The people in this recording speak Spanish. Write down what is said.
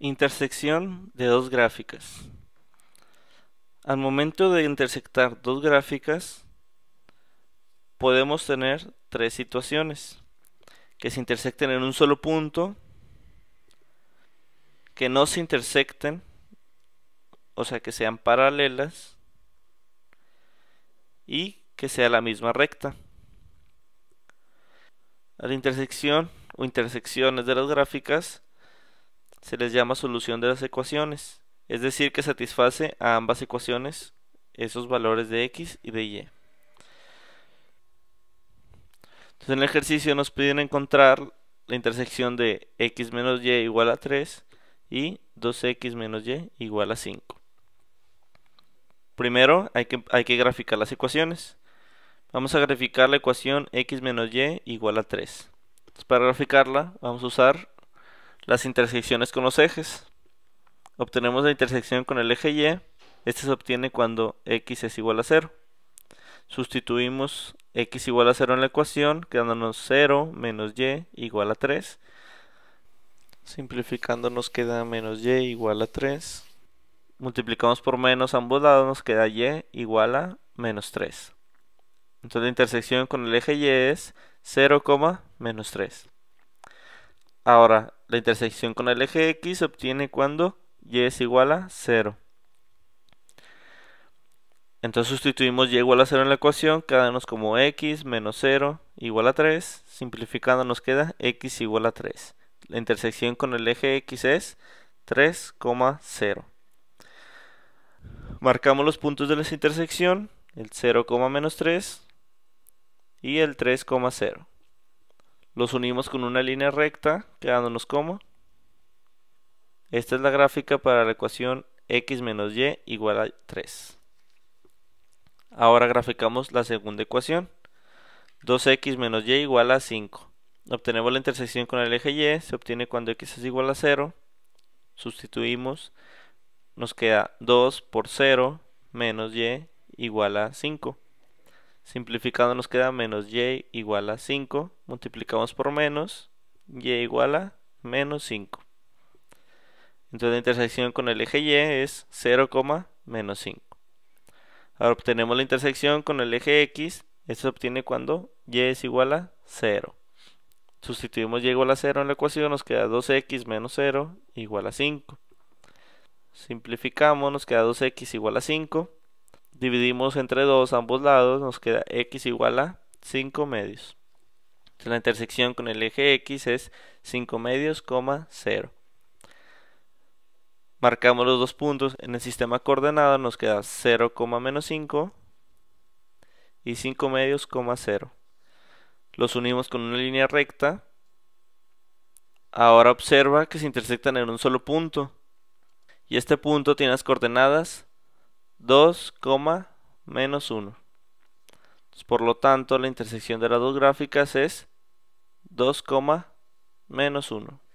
Intersección de dos gráficas. Al momento de intersectar dos gráficas, podemos tener tres situaciones. Que se intersecten en un solo punto, que no se intersecten, o sea, que sean paralelas, y que sea la misma recta. la intersección o intersecciones de las gráficas se les llama solución de las ecuaciones, es decir, que satisface a ambas ecuaciones esos valores de x y de y. Entonces en el ejercicio nos piden encontrar la intersección de x menos y igual a 3 y 2x menos y igual a 5. Primero hay que, hay que graficar las ecuaciones. Vamos a graficar la ecuación x menos y igual a 3. para graficarla vamos a usar las intersecciones con los ejes. Obtenemos la intersección con el eje Y. Este se obtiene cuando x es igual a 0. Sustituimos x igual a 0 en la ecuación, quedándonos 0 menos y igual a 3. Simplificando nos queda menos y igual a 3. Multiplicamos por menos ambos lados, nos queda y igual a menos 3. Entonces la intersección con el eje y es 0, menos 3. Ahora, la intersección con el eje X se obtiene cuando y es igual a 0. Entonces sustituimos y igual a 0 en la ecuación, quedándonos como x menos 0 igual a 3, simplificando nos queda x igual a 3. La intersección con el eje x es 3,0. Marcamos los puntos de la intersección, el 0, menos 3 y el 3,0 los unimos con una línea recta, quedándonos como. Esta es la gráfica para la ecuación x menos y igual a 3. Ahora graficamos la segunda ecuación. 2x menos y igual a 5. Obtenemos la intersección con el eje y, se obtiene cuando x es igual a 0. Sustituimos, nos queda 2 por 0 menos y igual a 5. Simplificando nos queda menos y igual a 5. Multiplicamos por menos. y igual a menos 5. Entonces la intersección con el eje y es 0, menos 5. Ahora obtenemos la intersección con el eje x. Esto se obtiene cuando y es igual a 0. Sustituimos y igual a 0 en la ecuación, nos queda 2x menos 0 igual a 5. Simplificamos, nos queda 2x igual a 5 dividimos entre 2 ambos lados, nos queda x igual a 5 medios. la intersección con el eje x es 5 medios, 0. Marcamos los dos puntos. En el sistema coordenado nos queda 0, menos 5 y 5 medios, 0. Los unimos con una línea recta. Ahora observa que se intersectan en un solo punto. Y este punto tiene las coordenadas 2, menos 1. por lo tanto, la intersección de las dos gráficas es 2, menos 1.